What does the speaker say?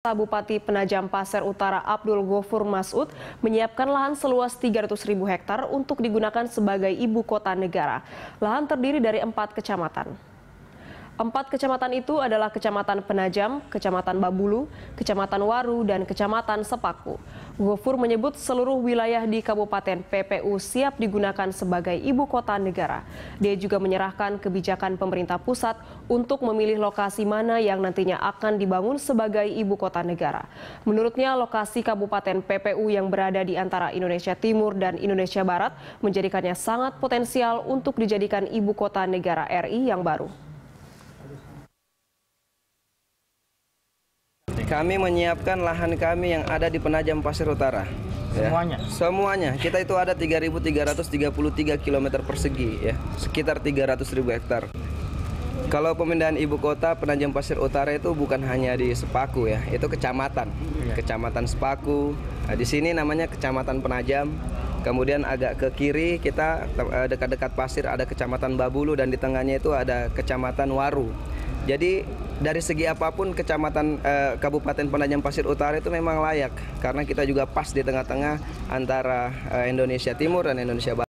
Bupati Penajam Pasir Utara Abdul Gofur Masud menyiapkan lahan seluas 300 ribu hektar untuk digunakan sebagai ibu kota negara. Lahan terdiri dari empat kecamatan. Empat kecamatan itu adalah Kecamatan Penajam, Kecamatan Babulu, Kecamatan Waru, dan Kecamatan Sepaku. Gofur menyebut seluruh wilayah di Kabupaten PPU siap digunakan sebagai ibu kota negara. Dia juga menyerahkan kebijakan pemerintah pusat untuk memilih lokasi mana yang nantinya akan dibangun sebagai ibu kota negara. Menurutnya lokasi Kabupaten PPU yang berada di antara Indonesia Timur dan Indonesia Barat menjadikannya sangat potensial untuk dijadikan ibu kota negara RI yang baru. Kami menyiapkan lahan kami yang ada di Penajam Pasir Utara. Ya. Semuanya. Semuanya. Kita itu ada 3.333 km persegi ya, sekitar 300.000 hektar. Kalau pemindahan ibu kota Penajam Pasir Utara itu bukan hanya di Sepaku ya, itu kecamatan. Iya. Kecamatan Sepaku. Nah, di sini namanya Kecamatan Penajam. Kemudian agak ke kiri kita eh, dekat-dekat pasir ada Kecamatan Babulu dan di tengahnya itu ada Kecamatan Waru. Jadi dari segi apapun Kecamatan eh, Kabupaten Penajam Pasir Utara itu memang layak karena kita juga pas di tengah-tengah antara eh, Indonesia Timur dan Indonesia Barat.